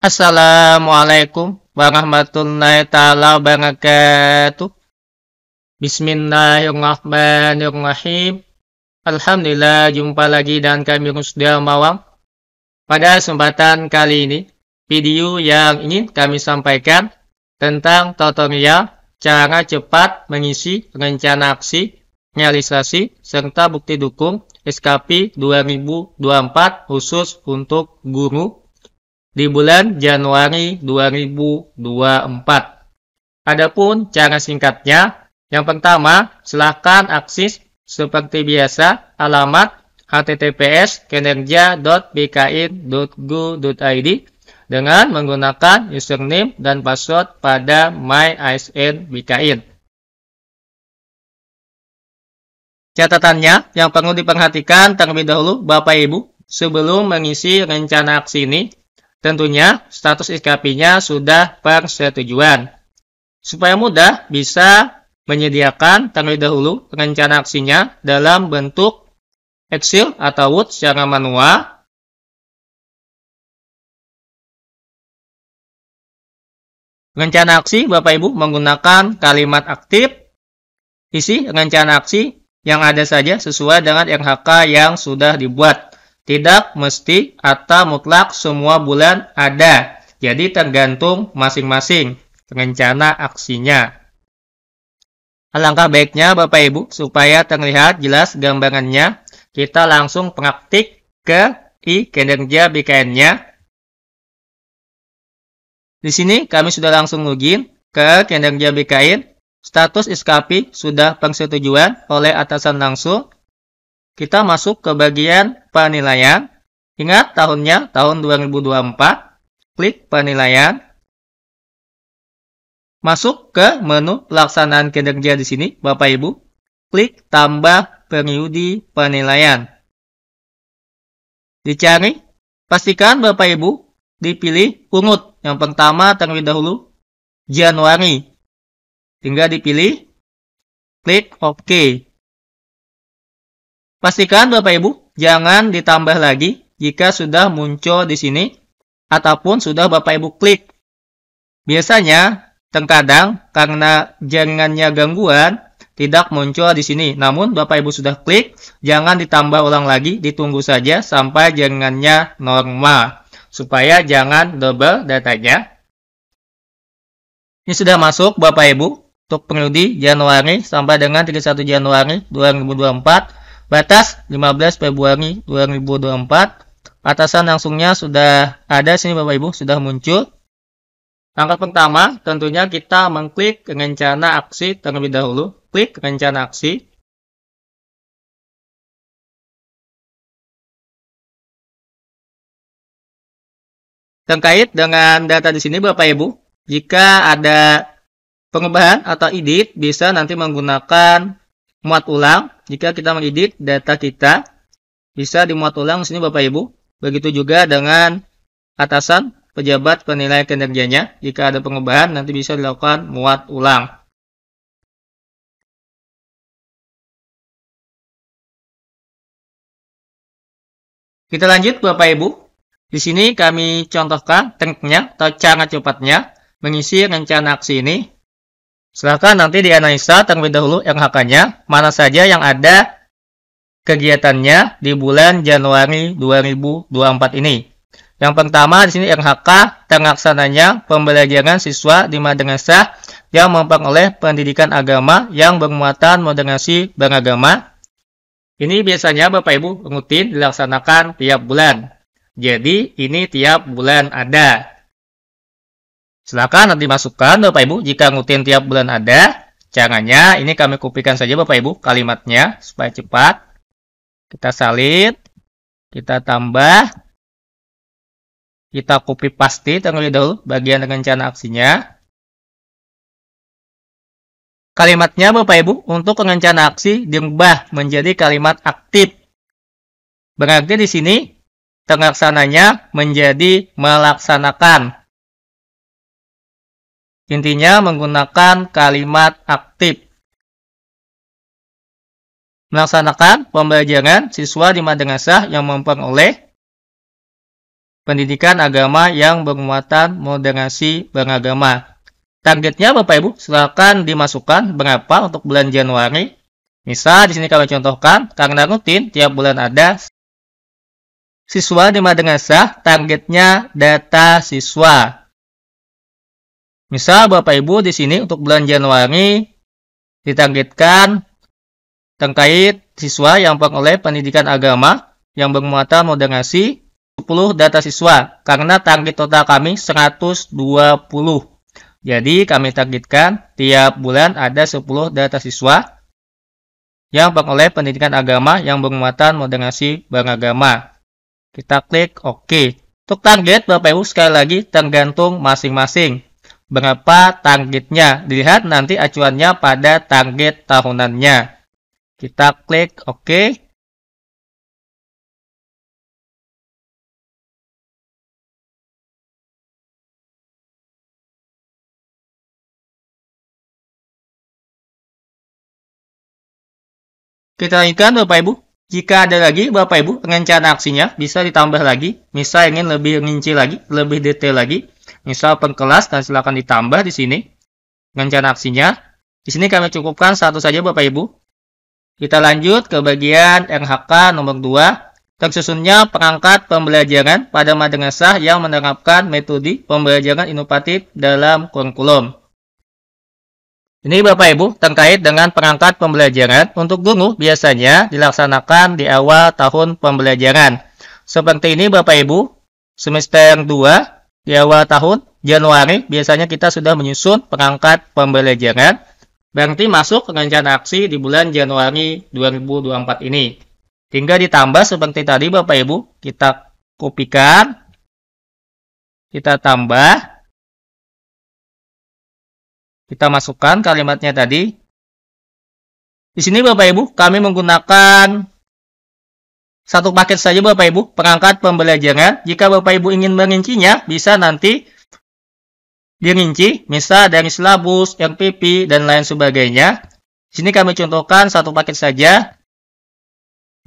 Assalamualaikum warahmatullahi taala wabarakatuh. Bismillahirrahmanirrahim. Alhamdulillah jumpa lagi dan kami sudah Mawang. Pada kesempatan kali ini, video yang ingin kami sampaikan tentang tutorial cara cepat mengisi rencana aksi, realisasi, serta bukti dukung SKP 2024 khusus untuk guru di bulan Januari 2024. Adapun cara singkatnya, yang pertama, silakan akses seperti biasa alamat https kinerja.bkin.go.id dengan menggunakan username dan password pada MyASN BKIN. Catatannya yang perlu diperhatikan terlebih dahulu Bapak Ibu sebelum mengisi rencana aksi ini Tentunya status skp nya sudah persetujuan. Supaya mudah bisa menyediakan terlebih dahulu rencana aksinya dalam bentuk Excel atau Word secara manual. Rencana aksi Bapak Ibu menggunakan kalimat aktif. Isi rencana aksi yang ada saja sesuai dengan RHK yang sudah dibuat. Tidak mesti atau mutlak semua bulan ada. Jadi tergantung masing-masing rencana aksinya. Alangkah baiknya Bapak Ibu supaya terlihat jelas gambarannya, kita langsung praktik ke i kinerja BKN-nya. Di sini kami sudah langsung login ke kinerja BKN. Status SKP sudah persetujuan oleh atasan langsung kita masuk ke bagian penilaian. Ingat tahunnya tahun 2024. Klik penilaian. Masuk ke menu pelaksanaan kinerja di sini, Bapak Ibu. Klik tambah periode penilaian. Dicari, pastikan Bapak Ibu dipilih urut. Yang pertama terlebih dahulu Januari. Tinggal dipilih, klik OK. Pastikan Bapak Ibu, jangan ditambah lagi jika sudah muncul di sini ataupun sudah Bapak Ibu klik. Biasanya, terkadang karena jaringannya gangguan, tidak muncul di sini. Namun Bapak Ibu sudah klik, jangan ditambah ulang lagi, ditunggu saja sampai jaringannya normal. Supaya jangan double datanya. Ini sudah masuk Bapak Ibu untuk periode Januari sampai dengan 31 Januari 2024 Batas 15 Februari 2024. Atasan langsungnya sudah ada sini Bapak Ibu, sudah muncul. Langkah pertama, tentunya kita mengklik rencana aksi terlebih dahulu. Klik rencana aksi. Terkait dengan data di sini Bapak Ibu, jika ada pengubahan atau edit, bisa nanti menggunakan muat ulang. Jika kita mengedit data kita, bisa dimuat ulang sini Bapak Ibu. Begitu juga dengan atasan pejabat penilai kinerjanya. Jika ada pengubahan, nanti bisa dilakukan muat ulang. Kita lanjut Bapak Ibu. Di sini kami contohkan triknya atau cara cepatnya mengisi rencana aksi ini Silahkan nanti dianalisa terlebih dahulu RHK-nya, mana saja yang ada kegiatannya di bulan Januari 2024 ini. Yang pertama di sini RHK terlaksananya pembelajaran siswa di madrasah yang memperoleh pendidikan agama yang bermuatan moderasi beragama. Ini biasanya Bapak Ibu rutin dilaksanakan tiap bulan. Jadi ini tiap bulan ada. Silakan nanti masukkan Bapak Ibu jika rutin tiap bulan ada. Caranya ini kami kopikan saja Bapak Ibu kalimatnya supaya cepat. Kita salin, kita tambah, kita copy pasti terlebih dahulu bagian dengan rencana aksinya. Kalimatnya Bapak Ibu untuk rencana aksi diubah menjadi kalimat aktif. Berarti di sini terlaksananya menjadi melaksanakan Intinya menggunakan kalimat aktif. Melaksanakan pembelajaran siswa di madrasah yang memperoleh pendidikan agama yang bermuatan moderasi beragama. Targetnya Bapak Ibu silakan dimasukkan berapa untuk bulan Januari. Misal di sini kami contohkan karena rutin tiap bulan ada siswa di madrasah targetnya data siswa Misal Bapak Ibu di sini untuk bulan Januari ditargetkan terkait siswa yang peroleh pendidikan agama yang bermuatan moderasi 10 data siswa karena target total kami 120. Jadi kami targetkan tiap bulan ada 10 data siswa yang peroleh pendidikan agama yang bermuatan moderasi beragama. Kita klik OK. Untuk target Bapak Ibu sekali lagi tergantung masing-masing berapa targetnya. Dilihat nanti acuannya pada target tahunannya. Kita klik OK. Kita lanjutkan Bapak Ibu. Jika ada lagi Bapak Ibu rencana aksinya bisa ditambah lagi. Misal ingin lebih rinci lagi, lebih detail lagi misal pengkelas kelas, nah dan silakan ditambah di sini rencana aksinya. Di sini kami cukupkan satu saja Bapak Ibu. Kita lanjut ke bagian RHK nomor 2, tersusunnya perangkat pembelajaran pada madrasah yang menerapkan metode pembelajaran inovatif dalam kurikulum. Ini Bapak Ibu terkait dengan perangkat pembelajaran untuk guru biasanya dilaksanakan di awal tahun pembelajaran. Seperti ini Bapak Ibu, semester 2 di awal tahun Januari biasanya kita sudah menyusun perangkat pembelajaran, berarti masuk rencana aksi di bulan Januari 2024 ini. Hingga ditambah seperti tadi Bapak Ibu, kita kopikan, kita tambah, kita masukkan kalimatnya tadi. Di sini Bapak Ibu, kami menggunakan satu paket saja Bapak Ibu, perangkat pembelajaran. Jika Bapak Ibu ingin mengincinya, bisa nanti dirinci, misal dari silabus, RPP, dan lain sebagainya. Di sini kami contohkan satu paket saja,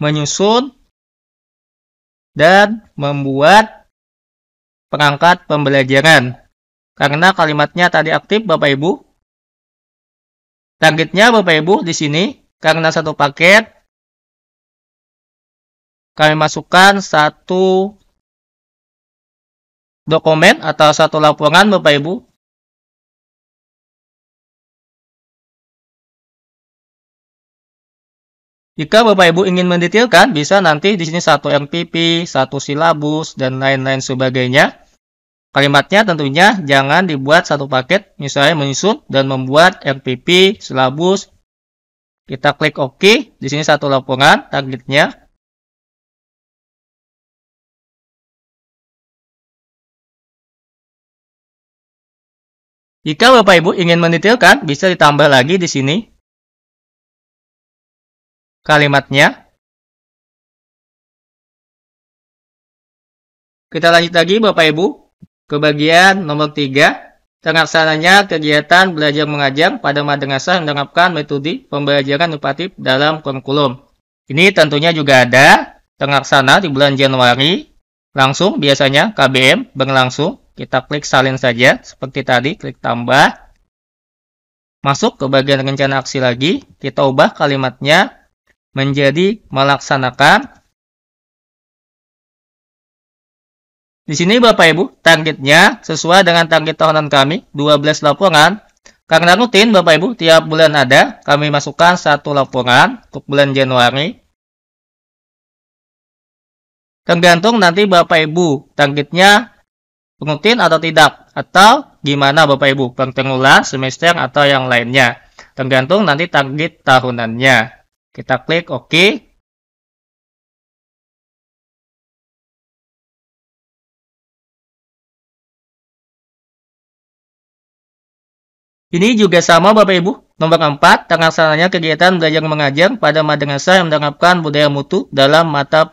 menyusun, dan membuat perangkat pembelajaran. Karena kalimatnya tadi aktif Bapak Ibu. Targetnya Bapak Ibu di sini, karena satu paket, kami masukkan satu dokumen atau satu laporan Bapak Ibu. Jika Bapak Ibu ingin mendetailkan, bisa nanti di sini satu MPP, satu silabus, dan lain-lain sebagainya. Kalimatnya tentunya jangan dibuat satu paket, misalnya menyusun dan membuat MPP, silabus. Kita klik OK, di sini satu laporan, targetnya Jika Bapak Ibu ingin mendetailkan, bisa ditambah lagi di sini kalimatnya. Kita lanjut lagi Bapak Ibu ke bagian nomor 3. Terlaksananya kegiatan belajar mengajar pada madrasah menerapkan metode pembelajaran inovatif dalam kurikulum. Ini tentunya juga ada terlaksana di bulan Januari. Langsung biasanya KBM berlangsung kita klik salin saja, seperti tadi, klik tambah. Masuk ke bagian rencana aksi lagi, kita ubah kalimatnya menjadi melaksanakan. Di sini Bapak Ibu, targetnya sesuai dengan target tahunan kami, 12 laporan. Karena rutin Bapak Ibu, tiap bulan ada, kami masukkan satu laporan untuk bulan Januari, Tergantung nanti Bapak Ibu targetnya rutin atau tidak, atau gimana Bapak Ibu, ulang semester atau yang lainnya. Tergantung nanti target tahunannya. Kita klik OK. Ini juga sama Bapak Ibu. Nomor 4, sananya kegiatan belajar mengajar pada madrasah yang menerapkan budaya mutu dalam mata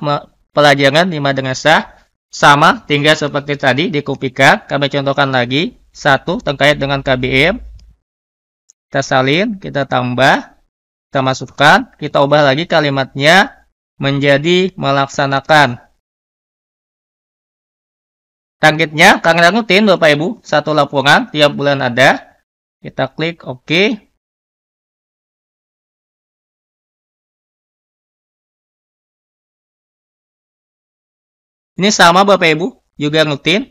pelajaran di madrasah sama, tinggal seperti tadi di dikupikan. Kami contohkan lagi. Satu, terkait dengan KBM. Kita salin, kita tambah. Kita masukkan. Kita ubah lagi kalimatnya menjadi melaksanakan. Targetnya, kalian rutin Bapak Ibu. Satu laporan, tiap bulan ada. Kita klik OK. Ini sama Bapak Ibu, juga rutin.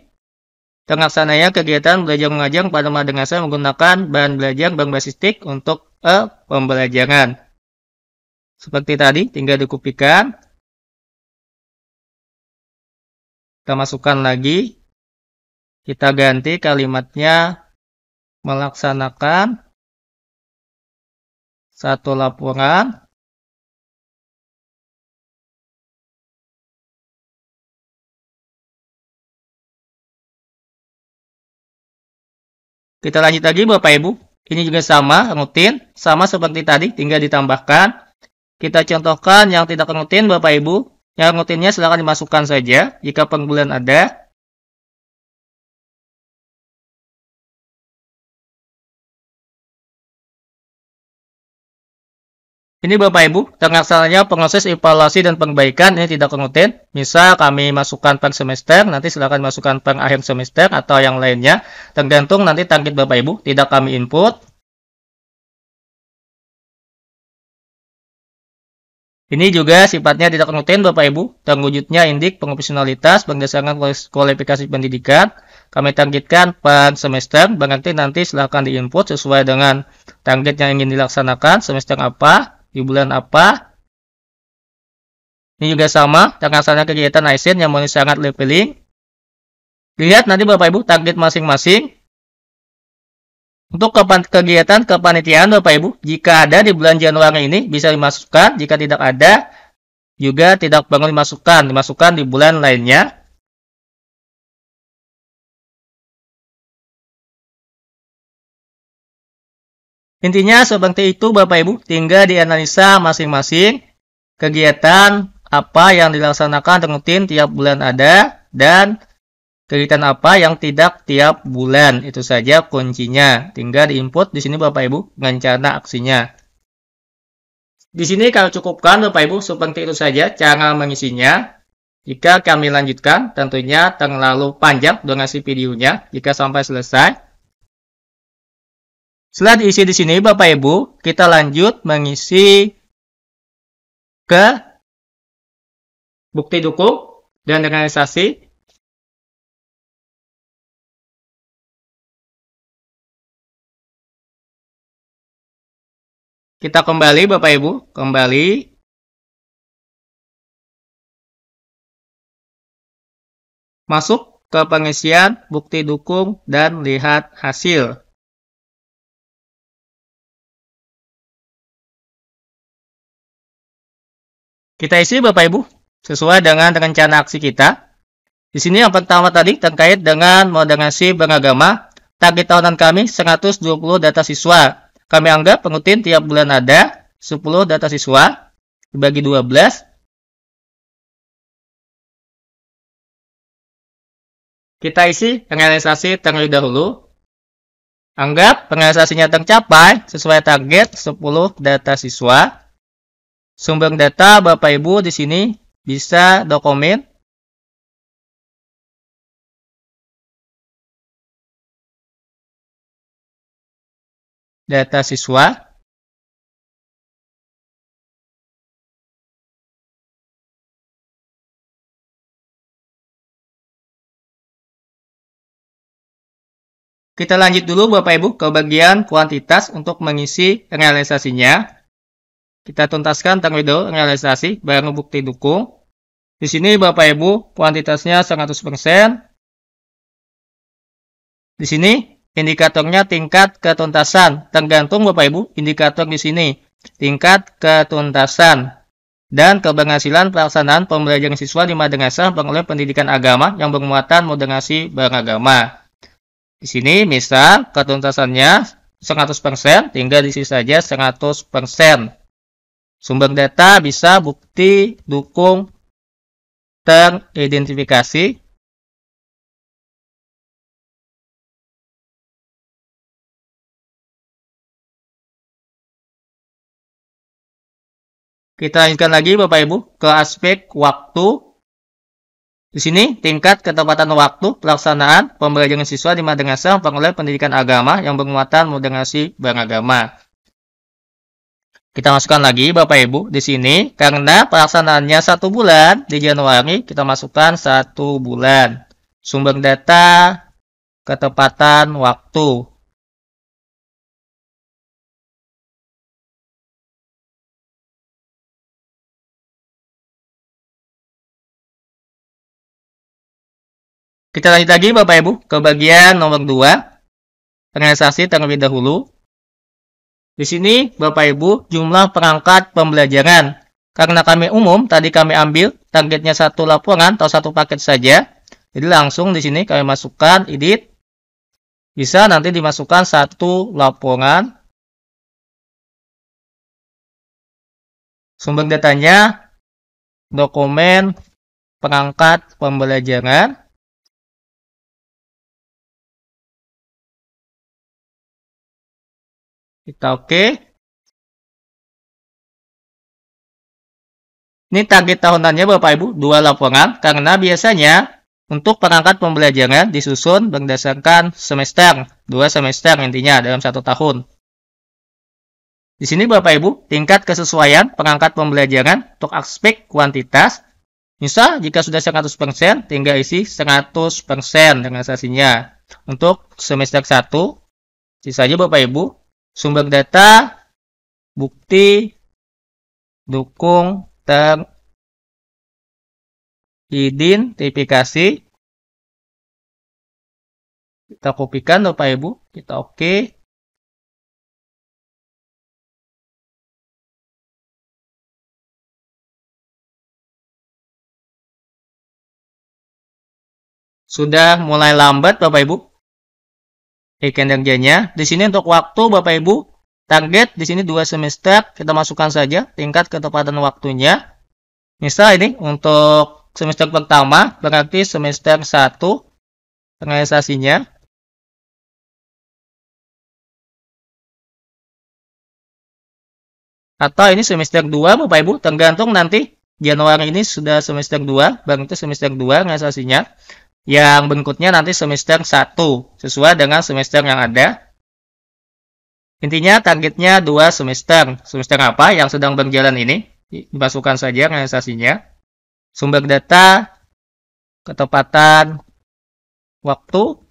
Terlaksananya kegiatan belajar mengajar pada madrasah menggunakan bahan belajar bank basistik untuk e pembelajaran. Seperti tadi, tinggal dikupikan. Kita masukkan lagi. Kita ganti kalimatnya melaksanakan satu laporan Kita lanjut lagi Bapak Ibu. Ini juga sama rutin, sama seperti tadi tinggal ditambahkan. Kita contohkan yang tidak rutin Bapak Ibu. Yang rutinnya silahkan dimasukkan saja jika pengbulan ada. Ini Bapak Ibu, terlaksananya proses evaluasi dan perbaikan ini tidak rutin. Misal kami masukkan per semester, nanti silakan masukkan per akhir semester atau yang lainnya. Tergantung nanti target Bapak Ibu, tidak kami input. Ini juga sifatnya tidak rutin Bapak Ibu, terwujudnya indik profesionalitas berdasarkan kualifikasi pendidikan. Kami targetkan per semester, berarti nanti silakan diinput sesuai dengan target yang ingin dilaksanakan, semester apa, di bulan apa. Ini juga sama, Tengah-sana kegiatan ISIN yang mau sangat leveling. Lihat nanti Bapak Ibu target masing-masing. Untuk kegiatan kepanitiaan Bapak Ibu, jika ada di bulan Januari ini bisa dimasukkan, jika tidak ada juga tidak perlu dimasukkan, dimasukkan di bulan lainnya. Intinya seperti itu Bapak Ibu tinggal dianalisa masing-masing kegiatan apa yang dilaksanakan rutin tiap bulan ada dan kegiatan apa yang tidak tiap bulan. Itu saja kuncinya. Tinggal diinput di sini Bapak Ibu rencana aksinya. Di sini kalau cukupkan Bapak Ibu seperti itu saja cara mengisinya. Jika kami lanjutkan tentunya terlalu panjang durasi videonya jika sampai selesai. Setelah diisi di sini, Bapak Ibu, kita lanjut mengisi ke bukti dukung dan realisasi. Kita kembali Bapak Ibu, kembali masuk ke pengisian bukti dukung dan lihat hasil. Kita isi Bapak Ibu sesuai dengan rencana aksi kita. Di sini yang pertama tadi terkait dengan moderasi beragama. Target tahunan kami 120 data siswa. Kami anggap pengutin tiap bulan ada 10 data siswa dibagi 12. Kita isi realisasi terlebih dahulu. Anggap realisasinya tercapai sesuai target 10 data siswa. Sumber data Bapak Ibu di sini bisa dokumen, data siswa, Kita lanjut dulu Bapak Ibu ke bagian kuantitas untuk mengisi realisasinya kita tuntaskan terlebih riddle realisasi barang bukti dukung. Di sini Bapak Ibu kuantitasnya 100%. Di sini indikatornya tingkat ketuntasan tergantung Bapak Ibu indikator di sini tingkat ketuntasan dan keberhasilan pelaksanaan pembelajaran siswa di madrasah pengelola pendidikan agama yang bermuatan moderasi beragama. Di sini misal ketuntasannya 100% tinggal di sini saja 100%. Sumber data bisa bukti dukung teridentifikasi. Kita lanjutkan lagi Bapak Ibu ke aspek waktu. Di sini tingkat ketepatan waktu pelaksanaan pembelajaran siswa di madrasah pengelola pendidikan agama yang bermuatan moderasi beragama. Kita masukkan lagi Bapak Ibu di sini karena pelaksanaannya satu bulan di Januari kita masukkan satu bulan. Sumber data, ketepatan waktu. Kita lanjut lagi Bapak Ibu ke bagian nomor 2. Organisasi terlebih dahulu. Di sini, Bapak Ibu, jumlah perangkat pembelajaran. Karena kami umum, tadi kami ambil targetnya satu laporan atau satu paket saja. Jadi langsung di sini kami masukkan edit. Bisa nanti dimasukkan satu laporan. Sumber datanya, dokumen, perangkat pembelajaran. Kita oke. Okay. Ini target tahunannya Bapak Ibu, dua lapangan karena biasanya untuk perangkat pembelajaran disusun berdasarkan semester, dua semester intinya dalam satu tahun. Di sini Bapak Ibu, tingkat kesesuaian perangkat pembelajaran untuk aspek kuantitas, misal jika sudah 100%, tinggal isi 100% dengan sasinya. Untuk semester 1, sisanya Bapak Ibu sumber data, bukti, dukung, teridentifikasi. Kita kopikan Bapak Ibu, kita oke. Okay. Sudah mulai lambat Bapak Ibu weekend kerjanya. Di sini untuk waktu Bapak Ibu, target di sini dua semester, kita masukkan saja tingkat ketepatan waktunya. Misal ini untuk semester pertama, berarti semester 1 realisasinya. Atau ini semester 2 Bapak Ibu, tergantung nanti Januari ini sudah semester 2, berarti semester 2 realisasinya yang bentuknya nanti semester 1 sesuai dengan semester yang ada. Intinya targetnya dua semester. Semester apa yang sedang berjalan ini? Dimasukkan saja realisasinya. Sumber data, ketepatan, waktu.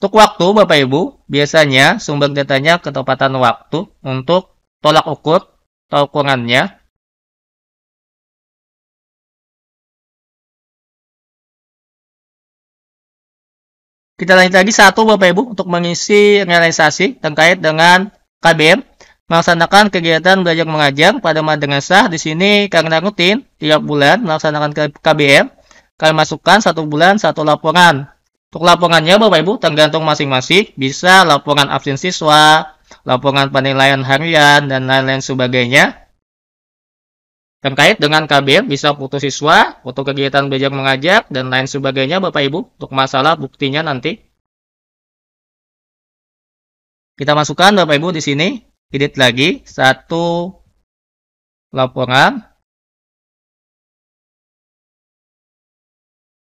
Untuk waktu Bapak Ibu, biasanya sumber datanya ketepatan waktu untuk tolak ukur atau ukurannya Kita lanjut lagi satu Bapak Ibu untuk mengisi realisasi terkait dengan KBM melaksanakan kegiatan belajar mengajar pada madrasah di sini karena rutin tiap bulan melaksanakan KBM kalian masukkan satu bulan satu laporan untuk laporannya Bapak Ibu tergantung masing-masing bisa laporan absen siswa laporan penilaian harian dan lain-lain sebagainya Terkait dengan KBM bisa foto siswa, foto kegiatan belajar mengajar, dan lain sebagainya Bapak Ibu untuk masalah buktinya nanti. Kita masukkan Bapak Ibu di sini, edit lagi, satu laporan,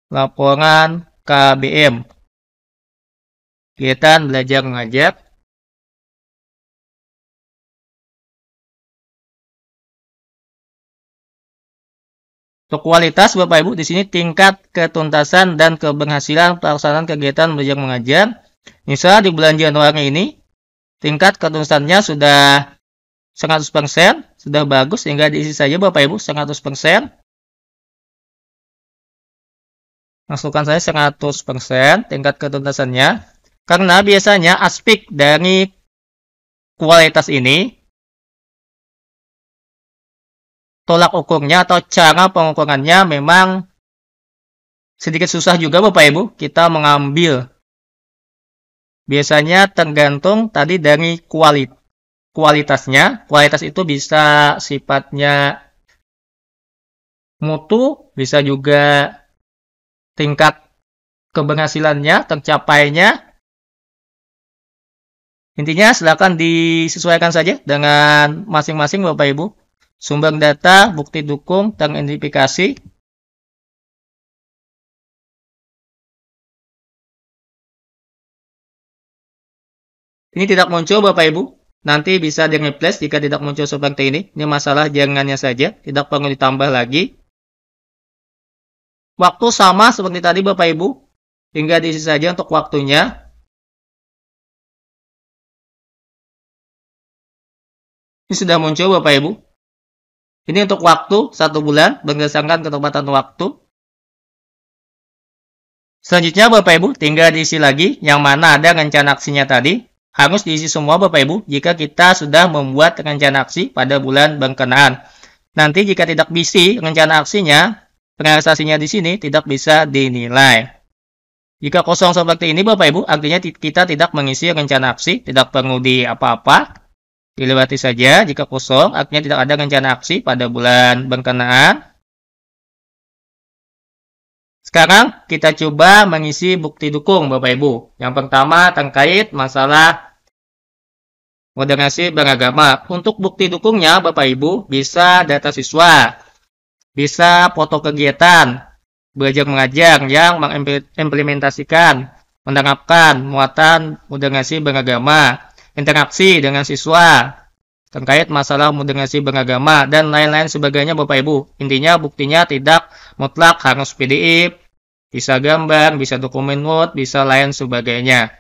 laporan KBM, kegiatan belajar mengajar, Untuk kualitas Bapak Ibu di sini tingkat ketuntasan dan keberhasilan pelaksanaan kegiatan belajar mengajar. Misal di bulan Januari ini tingkat ketuntasannya sudah 100%, sudah bagus sehingga diisi saja Bapak Ibu 100%. Masukkan saya 100% tingkat ketuntasannya. Karena biasanya aspek dari kualitas ini tolak ukurnya atau cara pengukurannya memang sedikit susah juga Bapak Ibu kita mengambil. Biasanya tergantung tadi dari kualit kualitasnya. Kualitas itu bisa sifatnya mutu, bisa juga tingkat keberhasilannya, tercapainya. Intinya silakan disesuaikan saja dengan masing-masing Bapak Ibu. Sumbang data, bukti dukung, dan identifikasi. Ini tidak muncul Bapak Ibu. Nanti bisa di replace jika tidak muncul seperti ini. Ini masalah jangannya saja. Tidak perlu ditambah lagi. Waktu sama seperti tadi Bapak Ibu. Hingga diisi saja untuk waktunya. Ini sudah muncul Bapak Ibu. Ini untuk waktu satu bulan berdasarkan ketepatan waktu. Selanjutnya Bapak Ibu tinggal diisi lagi yang mana ada rencana aksinya tadi. Harus diisi semua Bapak Ibu jika kita sudah membuat rencana aksi pada bulan berkenaan. Nanti jika tidak bisa rencana aksinya, realisasinya di sini tidak bisa dinilai. Jika kosong seperti ini Bapak Ibu, artinya kita tidak mengisi rencana aksi, tidak perlu di apa-apa. Dilewati saja jika kosong, artinya tidak ada rencana aksi pada bulan berkenaan. Sekarang kita coba mengisi bukti dukung Bapak Ibu. Yang pertama terkait masalah moderasi beragama. Untuk bukti dukungnya Bapak Ibu bisa data siswa, bisa foto kegiatan, belajar mengajar yang mengimplementasikan, menerapkan muatan moderasi beragama interaksi dengan siswa terkait masalah moderasi beragama dan lain-lain sebagainya Bapak Ibu. Intinya buktinya tidak mutlak harus PDF, bisa gambar, bisa dokumen Word, bisa lain sebagainya.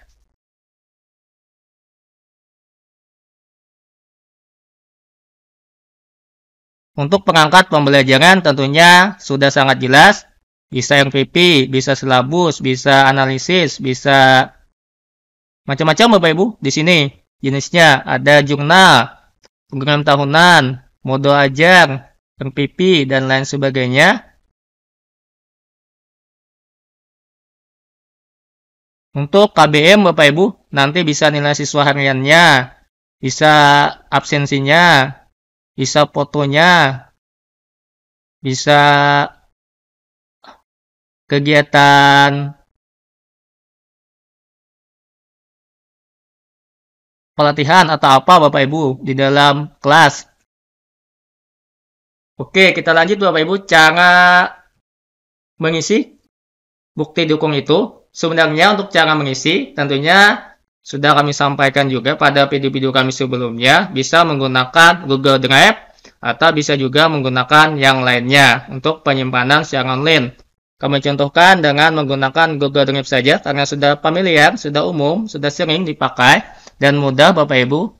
Untuk pengangkat pembelajaran tentunya sudah sangat jelas. Bisa MVP, bisa silabus, bisa analisis, bisa macam-macam Bapak Ibu di sini. Jenisnya ada jurnal, program tahunan, modul ajar, MPP, dan lain sebagainya. Untuk KBM Bapak Ibu nanti bisa nilai siswa hariannya, bisa absensinya, bisa fotonya, bisa kegiatan pelatihan atau apa Bapak Ibu di dalam kelas. Oke, kita lanjut Bapak Ibu cara mengisi bukti dukung itu. Sebenarnya untuk cara mengisi tentunya sudah kami sampaikan juga pada video-video kami sebelumnya bisa menggunakan Google Drive atau bisa juga menggunakan yang lainnya untuk penyimpanan siang online. Kami contohkan dengan menggunakan Google Drive saja karena sudah familiar, sudah umum, sudah sering dipakai dan mudah Bapak Ibu.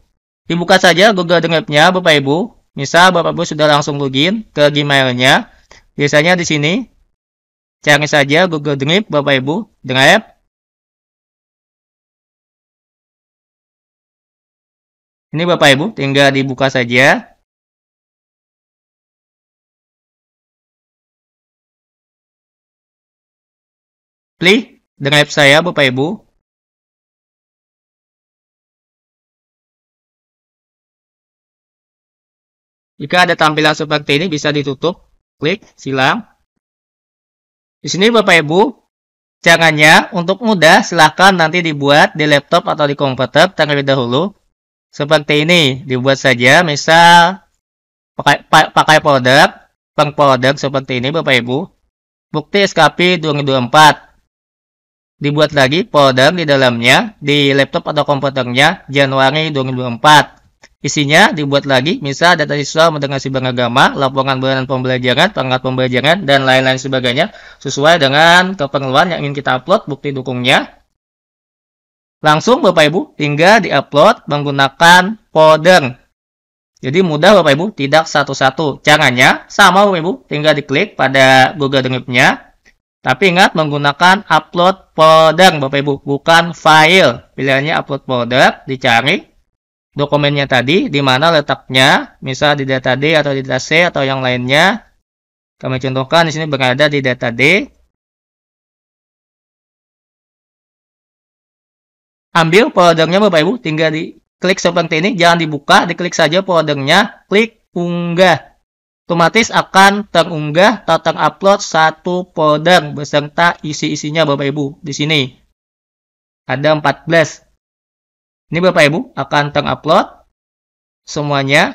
Dibuka saja Google Drive-nya Bapak Ibu. Misal Bapak Ibu sudah langsung login ke Gmail-nya. Biasanya di sini. Cari saja Google Drive Bapak Ibu. Drive. Ini Bapak Ibu tinggal dibuka saja. dengan drive saya Bapak Ibu. Jika ada tampilan seperti ini bisa ditutup, klik silang. Di sini Bapak Ibu, caranya untuk mudah silahkan nanti dibuat di laptop atau di komputer terlebih dahulu. Seperti ini, dibuat saja misal pakai, pakai produk, peng produk seperti ini Bapak Ibu. Bukti SKP 2024. Dibuat lagi folder di dalamnya di laptop atau komputernya Januari 2024. Isinya dibuat lagi, misal data siswa mendengar sidang agama, laporan bulanan pembelajaran, perangkat pembelajaran, dan lain-lain sebagainya sesuai dengan keperluan yang ingin kita upload bukti dukungnya. Langsung Bapak Ibu tinggal di upload menggunakan folder. Jadi mudah Bapak Ibu, tidak satu-satu. Caranya sama Bapak Ibu, tinggal diklik pada Google Drive-nya. Tapi ingat menggunakan upload folder Bapak Ibu, bukan file. Pilihannya upload folder, dicari, dokumennya tadi, di mana letaknya, misal di data D atau di data C atau yang lainnya. Kami contohkan di sini berada di data D. Ambil foldernya Bapak Ibu, tinggal di klik seperti ini, jangan dibuka, diklik saja foldernya, klik unggah. Otomatis akan terunggah atau terupload satu folder beserta isi-isinya Bapak Ibu di sini. Ada 14. Ini Bapak Ibu akan upload semuanya.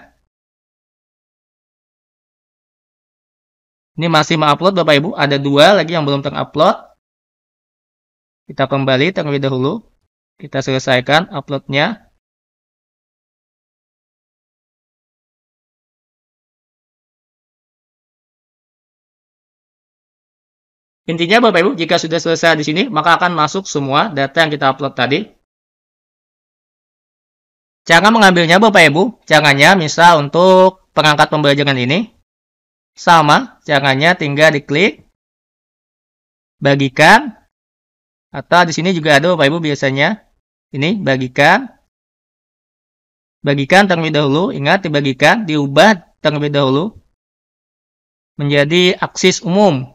Ini masih mengupload Bapak Ibu, ada dua lagi yang belum upload. Kita kembali terlebih dahulu. Kita selesaikan uploadnya. Intinya Bapak Ibu, jika sudah selesai di sini, maka akan masuk semua data yang kita upload tadi Cara mengambilnya Bapak Ibu, caranya misal untuk pengangkat pembelajaran ini, sama caranya tinggal diklik, bagikan, atau di sini juga ada Bapak Ibu biasanya, ini bagikan, bagikan terlebih dahulu, ingat dibagikan, diubah terlebih dahulu menjadi aksis umum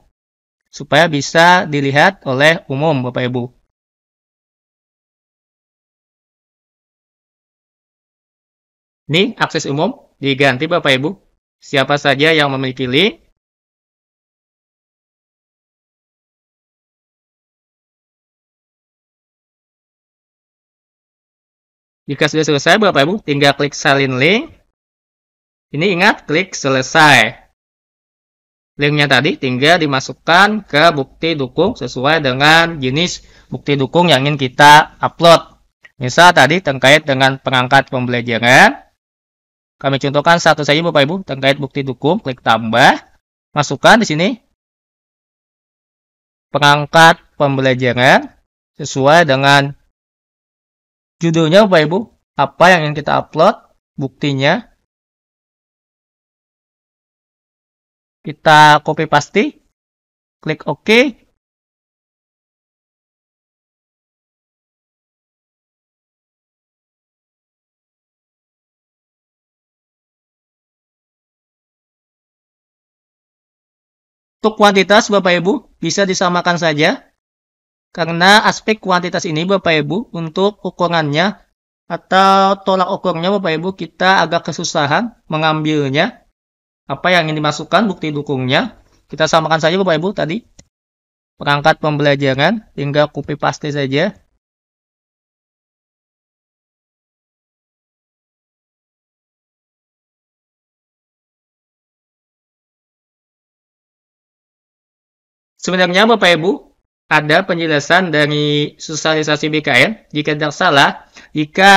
supaya bisa dilihat oleh umum Bapak Ibu. Nih, akses umum diganti Bapak Ibu. Siapa saja yang memiliki link Jika sudah selesai, Bapak Ibu tinggal klik salin link. Ini ingat, klik selesai. Linknya tadi tinggal dimasukkan ke bukti dukung sesuai dengan jenis bukti dukung yang ingin kita upload. Misal tadi terkait dengan pengangkat pembelajaran, kami contohkan satu saja Bapak Ibu terkait bukti dukung, klik tambah, masukkan di sini pengangkat pembelajaran sesuai dengan judulnya Bapak Ibu, apa yang ingin kita upload, buktinya. Kita copy paste, klik OK, Untuk kuantitas Bapak Ibu bisa disamakan saja karena aspek kuantitas ini Bapak Ibu untuk ukurannya atau tolak ukurnya Bapak Ibu kita agak kesusahan mengambilnya. Apa yang ingin dimasukkan bukti dukungnya kita samakan saja Bapak Ibu tadi perangkat pembelajaran tinggal copy paste saja Sebenarnya Bapak Ibu, ada penjelasan dari sosialisasi BKN jika tidak salah, jika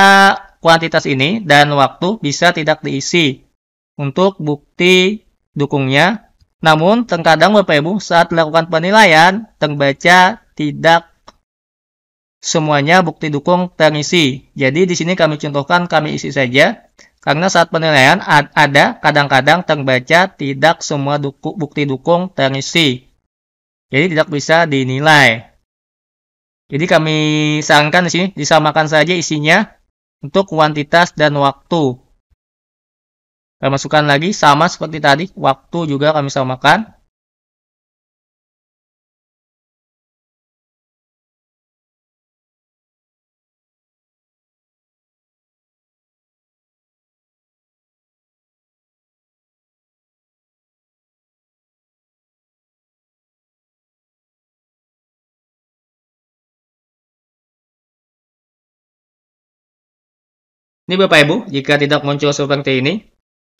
kuantitas ini dan waktu bisa tidak diisi untuk bukti dukungnya. Namun, terkadang Bapak Ibu saat melakukan penilaian terbaca tidak semuanya bukti dukung terisi. Jadi di sini kami contohkan kami isi saja karena saat penilaian ada kadang-kadang terbaca tidak semua duku, bukti dukung terisi. Jadi tidak bisa dinilai. Jadi kami sarankan di sini disamakan saja isinya untuk kuantitas dan waktu. Kami masukkan lagi sama seperti tadi, waktu juga kami samakan. Ini Bapak Ibu, jika tidak muncul seperti ini,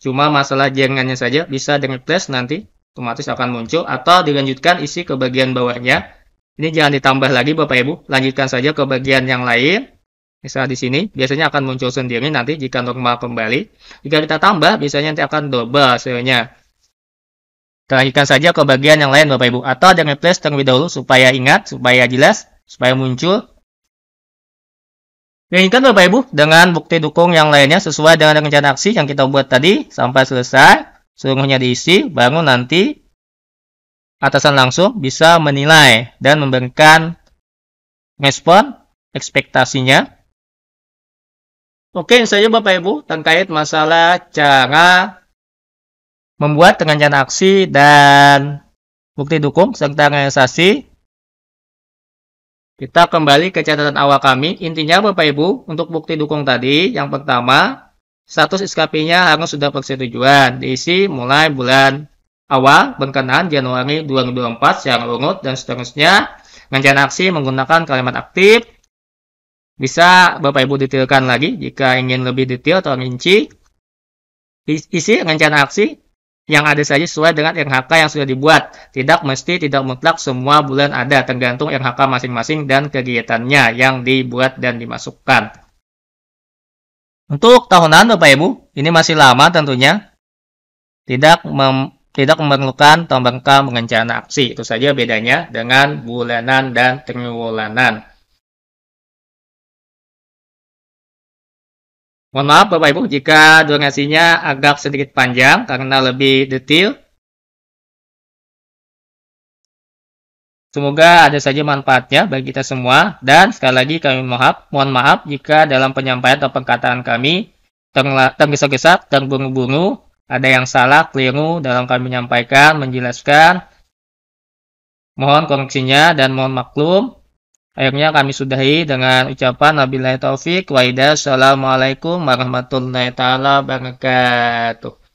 cuma masalah jaringannya saja bisa dengan plus nanti otomatis akan muncul atau dilanjutkan isi ke bagian bawahnya. Ini jangan ditambah lagi Bapak Ibu, lanjutkan saja ke bagian yang lain. Misalnya di sini, biasanya akan muncul sendiri nanti jika normal kembali. Jika kita tambah, biasanya nanti akan double hasilnya. Kita lanjutkan saja ke bagian yang lain Bapak Ibu, atau dengan plus terlebih dahulu supaya ingat, supaya jelas, supaya muncul Demikian Bapak Ibu dengan bukti dukung yang lainnya sesuai dengan rencana aksi yang kita buat tadi sampai selesai. Seluruhnya diisi, Bangun nanti atasan langsung bisa menilai dan memberikan respon ekspektasinya. Oke, saya Bapak Ibu terkait masalah cara membuat rencana aksi dan bukti dukung serta realisasi kita kembali ke catatan awal kami. Intinya Bapak Ibu, untuk bukti dukung tadi, yang pertama, status SKP-nya harus sudah persetujuan, diisi mulai bulan awal berkenaan Januari 2024 secara urut dan seterusnya. Rencana aksi menggunakan kalimat aktif. Bisa Bapak Ibu detailkan lagi jika ingin lebih detail atau rinci. Isi rencana aksi yang ada saja sesuai dengan RHK yang sudah dibuat. Tidak mesti, tidak mutlak semua bulan ada, tergantung RHK masing-masing dan kegiatannya yang dibuat dan dimasukkan. Untuk tahunan Bapak Ibu, ini masih lama tentunya. Tidak mem tidak memerlukan tombak rencana aksi. Itu saja bedanya dengan bulanan dan triwulanan. Mohon maaf Bapak Ibu jika durasinya agak sedikit panjang karena lebih detail. Semoga ada saja manfaatnya bagi kita semua dan sekali lagi kami maaf, mohon maaf jika dalam penyampaian atau perkataan kami tergesa-gesa, terburu-buru, ada yang salah, keliru dalam kami menyampaikan, menjelaskan. Mohon koreksinya dan mohon maklum Akhirnya kami sudahi dengan ucapan Nabi Taufik. Waidah. Assalamualaikum warahmatullahi wabarakatuh.